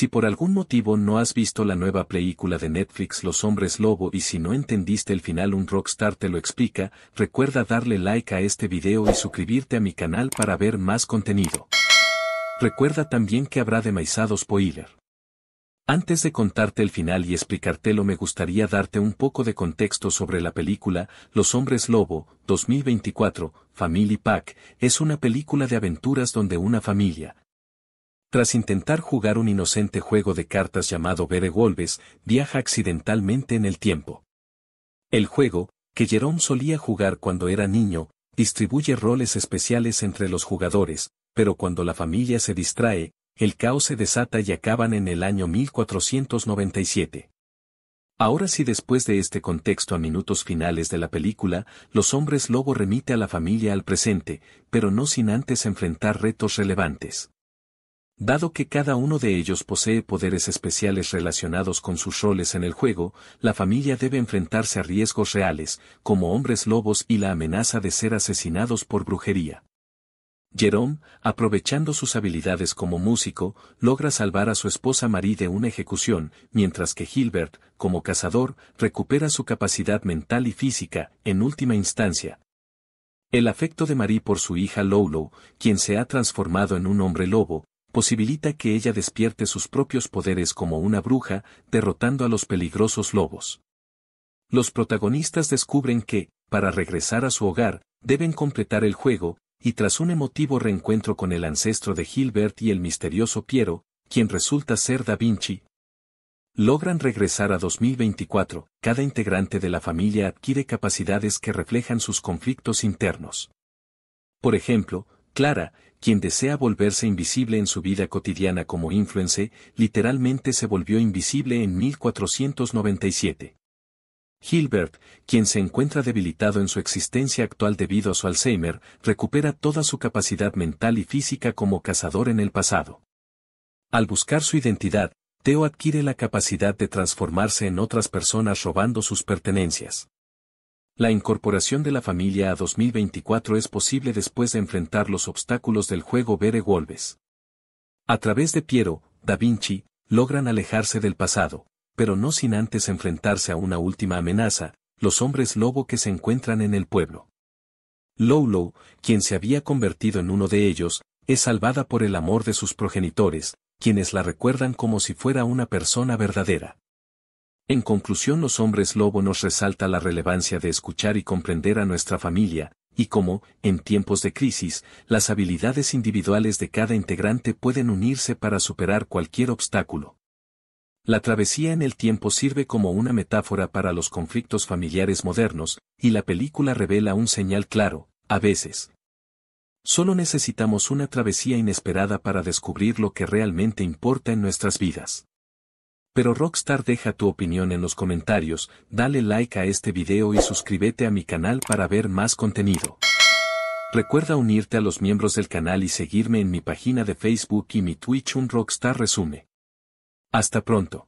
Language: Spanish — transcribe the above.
Si por algún motivo no has visto la nueva película de Netflix Los Hombres Lobo y si no entendiste el final un rockstar te lo explica, recuerda darle like a este video y suscribirte a mi canal para ver más contenido. Recuerda también que habrá demaisados spoiler. Antes de contarte el final y explicártelo me gustaría darte un poco de contexto sobre la película Los Hombres Lobo, 2024, Family Pack, es una película de aventuras donde una familia, tras intentar jugar un inocente juego de cartas llamado Bere Wolves, viaja accidentalmente en el tiempo. El juego, que Jerome solía jugar cuando era niño, distribuye roles especiales entre los jugadores, pero cuando la familia se distrae, el caos se desata y acaban en el año 1497. Ahora sí después de este contexto a minutos finales de la película, los hombres lobo remite a la familia al presente, pero no sin antes enfrentar retos relevantes. Dado que cada uno de ellos posee poderes especiales relacionados con sus roles en el juego, la familia debe enfrentarse a riesgos reales, como hombres lobos y la amenaza de ser asesinados por brujería. Jerome, aprovechando sus habilidades como músico, logra salvar a su esposa Marie de una ejecución, mientras que Gilbert, como cazador, recupera su capacidad mental y física, en última instancia, el afecto de Marie por su hija Lolo, quien se ha transformado en un hombre lobo, posibilita que ella despierte sus propios poderes como una bruja, derrotando a los peligrosos lobos. Los protagonistas descubren que, para regresar a su hogar, deben completar el juego, y tras un emotivo reencuentro con el ancestro de Gilbert y el misterioso Piero, quien resulta ser Da Vinci, logran regresar a 2024, cada integrante de la familia adquiere capacidades que reflejan sus conflictos internos. Por ejemplo, Clara, quien desea volverse invisible en su vida cotidiana como influencer, literalmente se volvió invisible en 1497. Hilbert, quien se encuentra debilitado en su existencia actual debido a su Alzheimer, recupera toda su capacidad mental y física como cazador en el pasado. Al buscar su identidad, Theo adquiere la capacidad de transformarse en otras personas robando sus pertenencias. La incorporación de la familia a 2024 es posible después de enfrentar los obstáculos del juego Bere Wolves. A través de Piero, Da Vinci, logran alejarse del pasado, pero no sin antes enfrentarse a una última amenaza, los hombres lobo que se encuentran en el pueblo. Lolo, quien se había convertido en uno de ellos, es salvada por el amor de sus progenitores, quienes la recuerdan como si fuera una persona verdadera. En conclusión, los hombres lobo nos resalta la relevancia de escuchar y comprender a nuestra familia, y cómo, en tiempos de crisis, las habilidades individuales de cada integrante pueden unirse para superar cualquier obstáculo. La travesía en el tiempo sirve como una metáfora para los conflictos familiares modernos, y la película revela un señal claro, a veces. Solo necesitamos una travesía inesperada para descubrir lo que realmente importa en nuestras vidas. Pero Rockstar deja tu opinión en los comentarios, dale like a este video y suscríbete a mi canal para ver más contenido. Recuerda unirte a los miembros del canal y seguirme en mi página de Facebook y mi Twitch Un Rockstar Resume. Hasta pronto.